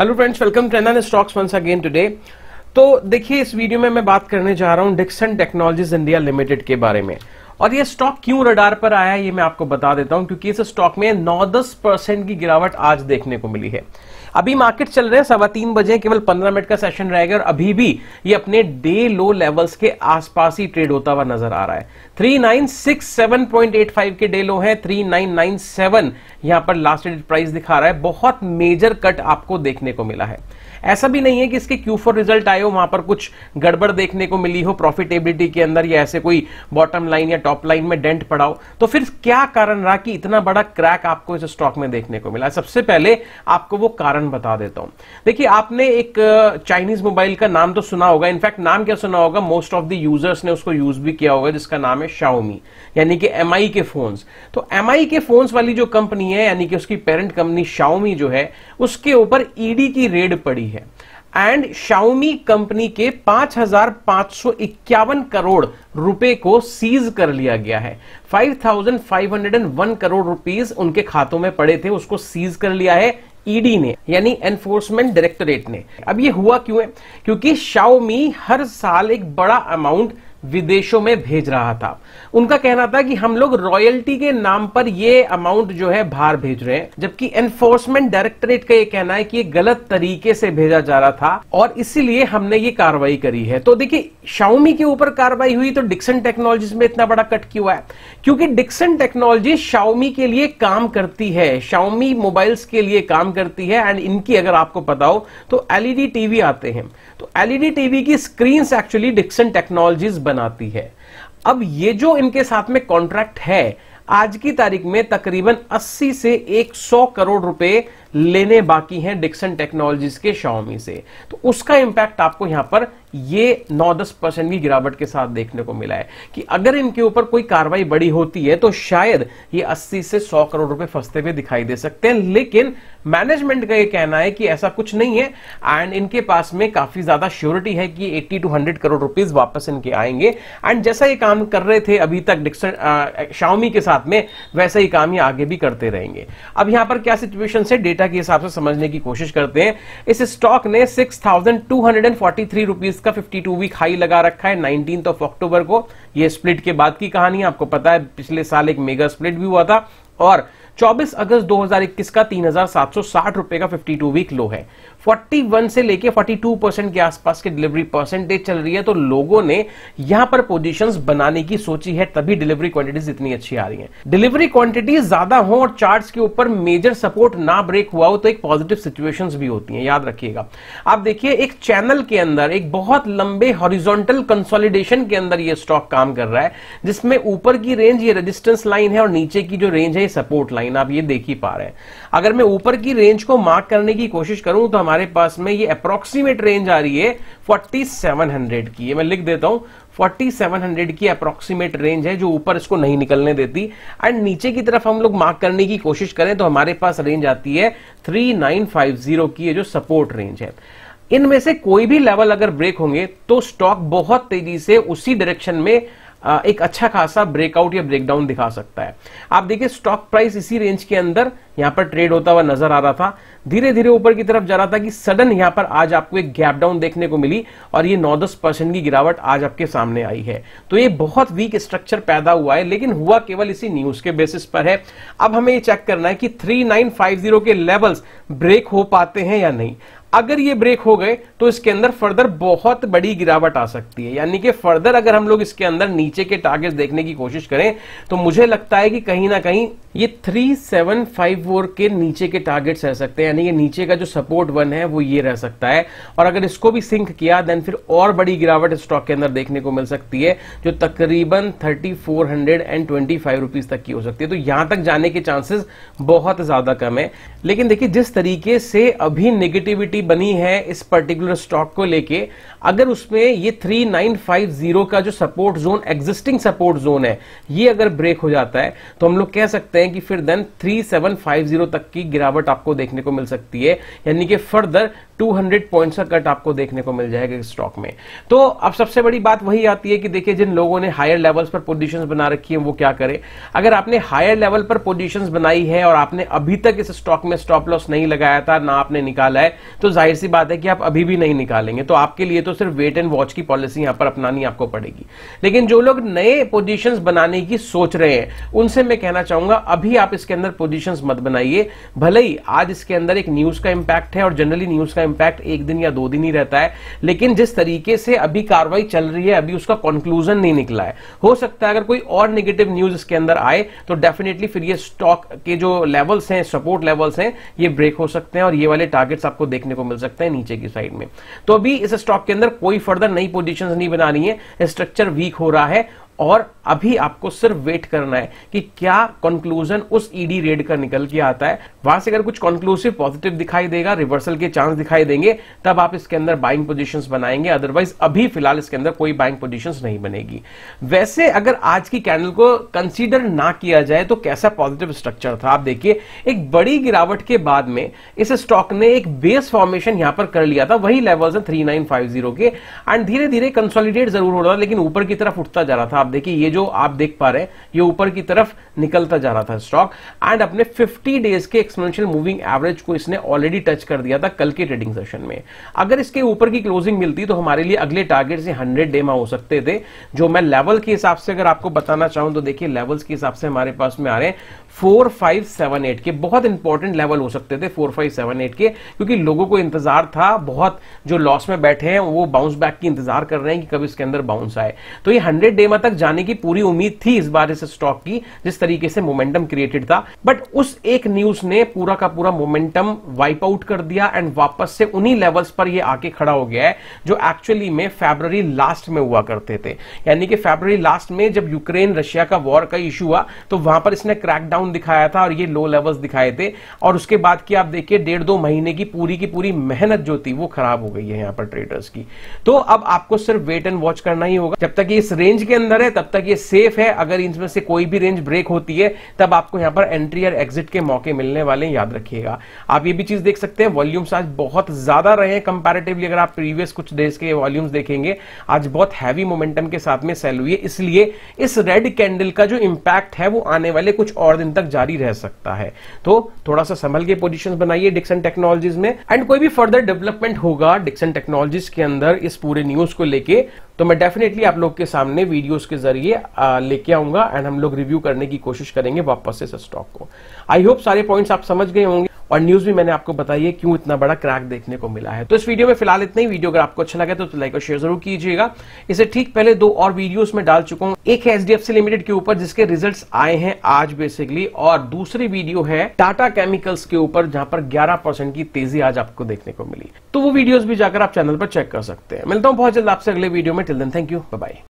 hello friends welcome trending stocks once again today तो देखिए इस वीडियो में मैं बात करने जा रहा हूं डिक्सन टेक्नोलॉजीज इंडिया लिमिटेड के बारे में और ये स्टॉक क्यों रडार पर आया है ये मैं आपको बता देता हूं क्योंकि इस स्टॉक में नौ दस परसेंट की गिरावट आज देखने को मिली है अभी मार्केट चल रहे हैं सवा तीन बजे केवल पंद्रह मिनट का सेशन रहेगा और अभी भी ये अपने डे लो लेवल्स के आसपास ही ट्रेड होता हुआ नजर आ रहा है three nine six seven point eight five के डे लो है थ्री नाइन नाइन सेवन यहां पर लास्ट एडिट प्राइस दिखा रहा है बहुत मेजर कट आपको देखने को मिला है ऐसा भी नहीं है कि इसके क्यू फोर रिजल्ट आए हो वहां पर कुछ गड़बड़ देखने को मिली हो प्रॉफिटेबिलिटी के अंदर या ऐसे कोई बॉटम लाइन या टॉप लाइन में डेंट पड़ा हो तो फिर क्या कारण रहा कि इतना बड़ा क्रैक आपको इस स्टॉक में देखने को मिला सबसे पहले आपको वो कारण बता देता हूं देखिए आपने एक चाइनीज मोबाइल का नाम तो सुना होगा इनफैक्ट नाम क्या सुना होगा मोस्ट ऑफ द यूजर्स ने उसको यूज भी किया होगा जिसका नाम है शाओमी यानी कि एम के फोन्स तो एम के फोन्स वाली जो कंपनी है यानी कि उसकी पेरेंट कंपनी शाओमी जो है उसके ऊपर ईडी e की रेड पड़ी एंड शाउमी कंपनी के पांच करोड़ रुपए को सीज कर लिया गया है 5,501 करोड़ रुपीस उनके खातों में पड़े थे उसको सीज कर लिया है ईडी e ने यानी एनफोर्समेंट डायरेक्टोरेट ने अब ये हुआ क्यों है क्योंकि शाओमी हर साल एक बड़ा अमाउंट विदेशों में भेज रहा था उनका कहना था कि हम लोग रॉयल्टी के नाम पर यह अमाउंट जो है बाहर भेज रहे हैं जबकि एनफोर्समेंट डायरेक्टरेट का यह कहना है कि ये गलत तरीके से भेजा जा रहा था और इसीलिए हमने ये कार्रवाई करी है तो देखिए शाउमी के ऊपर कार्रवाई हुई तो डिक्सन टेक्नोलॉजीज में इतना बड़ा कट क्यों है क्योंकि डिक्सन टेक्नोलॉजी शाउमी के लिए काम करती है शाउमी मोबाइल्स के लिए काम करती है एंड इनकी अगर आपको पता हो तो एलईडी टीवी e आते हैं तो एलईडी टीवी e की स्क्रीन एक्चुअली डिक्सन टेक्नोलॉजीज बनाती है अब ये जो इनके साथ में कॉन्ट्रैक्ट है आज की तारीख में तकरीबन 80 से 100 करोड़ रुपए लेने बाकी हैं डिक्सन टेक्नोलॉजीज के शाओमी से तो उसका इंपैक्ट आपको यहां पर ये 9-10 परसेंट की गिरावट के साथ देखने को मिला है कि अगर इनके ऊपर कोई कार्रवाई बड़ी होती है तो शायद ये 80 से 100 करोड़ रुपए फंसते हुए दिखाई दे सकते हैं लेकिन मैनेजमेंट का ये कहना है कि ऐसा कुछ नहीं है एंड इनके पास में काफी ज्यादा श्योरिटी है कि 80 टू 100 करोड़ रुपीज वापस इनके आएंगे एंड जैसा ये काम कर रहे थे अभी तक डिक्सन शाओमी के साथ में वैसा ही काम ये आगे भी करते रहेंगे अब यहां पर क्या सिचुएशन है डेटा के हिसाब से समझने की कोशिश करते हैं इस स्टॉक ने six thousand two hundred and forty three rupees का फिफ्टी टू वीक हाई लगा रखा है नाइनटीन ऑफ अक्टूबर को यह स्प्लिट के बाद की कहानी है आपको पता है पिछले साल एक मेगा स्प्लिट भी हुआ था और 24 अगस्त 2021 का 3,760 रुपए का 52 वीक लो है 41 से लेके 42 परसेंट के आसपास की डिलीवरी परसेंटेज चल रही है तो लोगों ने यहां पर पोजीशंस बनाने की सोची है तभी डिलीवरी क्वांटिटीज इतनी अच्छी आ रही हैं डिलीवरी क्वांटिटीज ज्यादा हो और चार्ट्स के ऊपर मेजर सपोर्ट ना ब्रेक हुआ हो तो एक पॉजिटिव सिचुएशन भी होती है याद रखिएगा आप देखिए एक चैनल के अंदर एक बहुत लंबे हॉरिजोंटल कंसोलिडेशन के अंदर यह स्टॉक काम कर रहा है जिसमें ऊपर की रेंज ये रेजिस्टेंस लाइन है और नीचे की जो रेंज है ये सपोर्ट लाइन लाइन आप ये देख ही पा रहे हैं अगर मैं ऊपर की रेंज को मार्क करने की कोशिश करूं तो हमारे पास में ये अप्रोक्सीमेट रेंज आ रही है 4700 की ये मैं लिख देता हूं 4700 की अप्रोक्सीमेट रेंज है जो ऊपर इसको नहीं निकलने देती एंड नीचे की तरफ हम लोग मार्क करने की कोशिश करें तो हमारे पास रेंज आती है 3950 की ये जो सपोर्ट रेंज है इनमें से कोई भी लेवल अगर ब्रेक होंगे तो स्टॉक बहुत तेजी से उसी डायरेक्शन में एक अच्छा खासा ब्रेकआउट या ब्रेकडाउन दिखा सकता है आप देखिए स्टॉक प्राइस इसी रेंज के अंदर यहां पर ट्रेड होता हुआ नजर आ रहा था धीरे धीरे ऊपर की तरफ जा रहा था कि सडन यहां पर आज आपको एक गैप डाउन देखने को मिली और ये नौ दस परसेंट की गिरावट आज आपके सामने आई है तो ये बहुत वीक स्ट्रक्चर पैदा हुआ है लेकिन हुआ केवल इसी न्यूज के बेसिस पर है अब हमें ये चेक करना है कि थ्री के लेवल्स ब्रेक हो पाते हैं या नहीं अगर ये ब्रेक हो गए तो इसके अंदर फर्दर बहुत बड़ी गिरावट आ सकती है यानी कि फर्दर अगर हम लोग इसके अंदर नीचे के टारगेट देखने की कोशिश करें तो मुझे लगता है कि कहीं ना कहीं ये थ्री सेवन फाइव फोर के नीचे के टारगेट्स रह सकते हैं यानी कि नीचे का जो सपोर्ट वन है वो ये रह सकता है और अगर इसको भी सिंक किया देन फिर और बड़ी गिरावट स्टॉक के अंदर देखने को मिल सकती है जो तकरीबन thirty four hundred and twenty five rupees तक की हो सकती है तो यहां तक जाने के चांसेस बहुत ज्यादा कम है लेकिन देखिए जिस तरीके से अभी निगेटिविटी एनपी बनी है इस पर्टिकुलर स्टॉक को लेके अगर उसमें ये 3950 का जो support zone existing support zone है ये अगर ब्रेक हो जाता है तो हम लोग कह सकते हैं कि फिर देन 3750 तक की गिरावट आपको देखने को मिल सकती है यानी कि फर्दर 200 पॉइंट्स का कट आपको देखने को मिल जाएगा स्टॉक में तो अब सबसे बड़ी बात वही आती है कि देखिए जिन लोगों ने हायर लेवल्स पर पोजीशंस बना रखी है वो क्या करें अगर आपने हायर लेवल पर पोजीशंस बनाई है और आपने अभी तक इस स्टॉक में स्टॉप लॉस नहीं लगाया था ना आपने निकाला है तो जाहिर सी बात है कि आप अभी भी नहीं निकालेंगे तो आपके लिए तो सिर्फ वेट एंड वॉच की पॉलिसी यहां पर अपनानी आपको पड़ेगी लेकिन जो लोग नए पोजिशन बनाने की सोच रहे हैं उनसे मैं कहना चाहूंगा अभी आप इसके अंदर पोजिशन मत बनाइए भले ही आज इसके अंदर एक न्यूज का इंपैक्ट है और जनरली न्यूज का इंपैक्ट एक दिन या दो दिन ही रहता है लेकिन जिस तरीके से अभी कार्रवाई चल रही है अभी उसका कंक्लूजन नहीं निकला है हो सकता है अगर कोई और निगेटिव न्यूज इसके अंदर आए तो डेफिनेटली फिर ये स्टॉक के जो लेवल्स हैं सपोर्ट लेवल्स हैं ये ब्रेक हो सकते हैं और ये वाले टारगेट्स आपको देखने को मिल सकते हैं नीचे की साइड में तो अभी इस स्टॉक के अंदर कोई फर्दर नई पोजिशन नहीं बना रही है स्ट्रक्चर वीक हो रहा है और अभी आपको सिर्फ वेट करना है कि क्या कंक्लूजन उस ईडी रेड का निकल के आता है वहां से अगर कुछ कंक्लूसिव पॉजिटिव दिखाई देगा रिवर्सल के चांस दिखाई देंगे तब आप इसके अंदर बाइंग पोजीशंस बनाएंगे अदरवाइज अभी फिलहाल इसके अंदर कोई बाइंग पोजीशंस नहीं बनेगी वैसे अगर आज की कैंडल को कंसिडर ना किया जाए तो कैसा पॉजिटिव स्ट्रक्चर था आप देखिए एक बड़ी गिरावट के बाद में इस स्टॉक ने एक बेस फॉर्मेशन यहां पर कर लिया था वही लेवल है थ्री के एंड धीरे धीरे कंसोलिडेट जरूर हो रहा था लेकिन ऊपर की तरफ उठता जा रहा था आप देखिए ये जो आप देख पा रहे हैं ये ऊपर की तरफ निकलता जा रहा था स्टॉक एंड अपने 50 डेज के एक्सपोनेंशियल मूविंग एवरेज को इसने ऑलरेडी टच कर दिया था कल के ट्रेडिंग सेशन में अगर इसके ऊपर की क्लोजिंग मिलती तो हमारे लिए अगले टारगेट से हंड्रेड डे में हो सकते थे जो मैं लेवल के हिसाब से अगर आपको बताना चाहूं तो देखिए लेवल्स के हिसाब से हमारे पास में आ रहे हैं फोर फाइव सेवन एट के बहुत इंपॉर्टेंट लेवल हो सकते थे फोर फाइव सेवन एट के क्योंकि लोगों को इंतजार था बहुत जो लॉस में बैठे हैं वो बाउंस बैक की इंतजार कर रहे हैं कि कब इसके अंदर बाउंस आए तो ये हंड्रेड डेमा तक जाने की पूरी उम्मीद थी इस बार इस स्टॉक की जिस तरीके से मोमेंटम क्रिएटेड था बट उस एक न्यूज ने पूरा का पूरा मोमेंटम वाइप आउट कर दिया एंड वापस से उन्हीं लेवल्स पर ये आके खड़ा हो गया है जो एक्चुअली में फेबररी लास्ट में हुआ करते थे यानी कि फेबररी लास्ट में जब यूक्रेन रशिया का वॉर का इशू हुआ तो वहां पर इसने क्रैकडाउन डाउन दिखाया था और ये लो लेवल्स दिखाए थे और उसके बाद की आप देखिए डेढ़ दो महीने की पूरी की पूरी मेहनत जो थी वो खराब हो गई है यहाँ पर ट्रेडर्स की तो अब आपको सिर्फ वेट एंड वॉच करना ही होगा जब तक ये इस रेंज के अंदर है तब तक ये सेफ है अगर इनमें से कोई भी रेंज ब्रेक होती है तब आपको यहाँ पर एंट्री और एग्जिट के मौके मिलने वाले याद रखिएगा आप ये भी चीज देख सकते हैं वॉल्यूम्स आज बहुत ज्यादा रहे हैं कंपेरेटिवली अगर आप प्रीवियस कुछ डेज के वॉल्यूम्स देखेंगे आज बहुत हैवी मोमेंटम के साथ में सेल हुई है इसलिए इस रेड कैंडल का जो इंपैक्ट है वो आने वाले कुछ और दिन दिन तक जारी रह सकता है तो थोड़ा सा संभल के पोजिशन बनाइए डिक्सन टेक्नोलॉजीज में एंड कोई भी फर्दर डेवलपमेंट होगा डिक्सन टेक्नोलॉजीज के अंदर इस पूरे न्यूज को लेके तो मैं डेफिनेटली आप लोग के सामने वीडियोस के जरिए लेके आऊंगा एंड हम लोग रिव्यू करने की कोशिश करेंगे वापस से स्टॉक को आई होप सारे पॉइंट्स आप समझ गए होंगे और न्यूज भी मैंने आपको बताई है क्यों इतना बड़ा क्रैक देखने को मिला है तो इस वीडियो में फिलहाल इतना ही वीडियो अगर आपको अच्छा लगा तो, तो लाइक और शेयर जरूर कीजिएगा इसे ठीक पहले दो और वीडियो में डाल चुका हूं एक है एचडीएफसी लिमिटेड के ऊपर जिसके रिजल्ट आए हैं आज बेसिकली और दूसरी वीडियो है टाटा केमिकल्स के ऊपर जहां पर ग्यारह की तेजी आज आपको देखने को मिली तो वो वीडियोज भी जाकर आप चैनल पर चेक कर सकते हैं मिलता हूं बहुत जल्द आपसे अगले वीडियो में टिल दिन थैंक यू बाय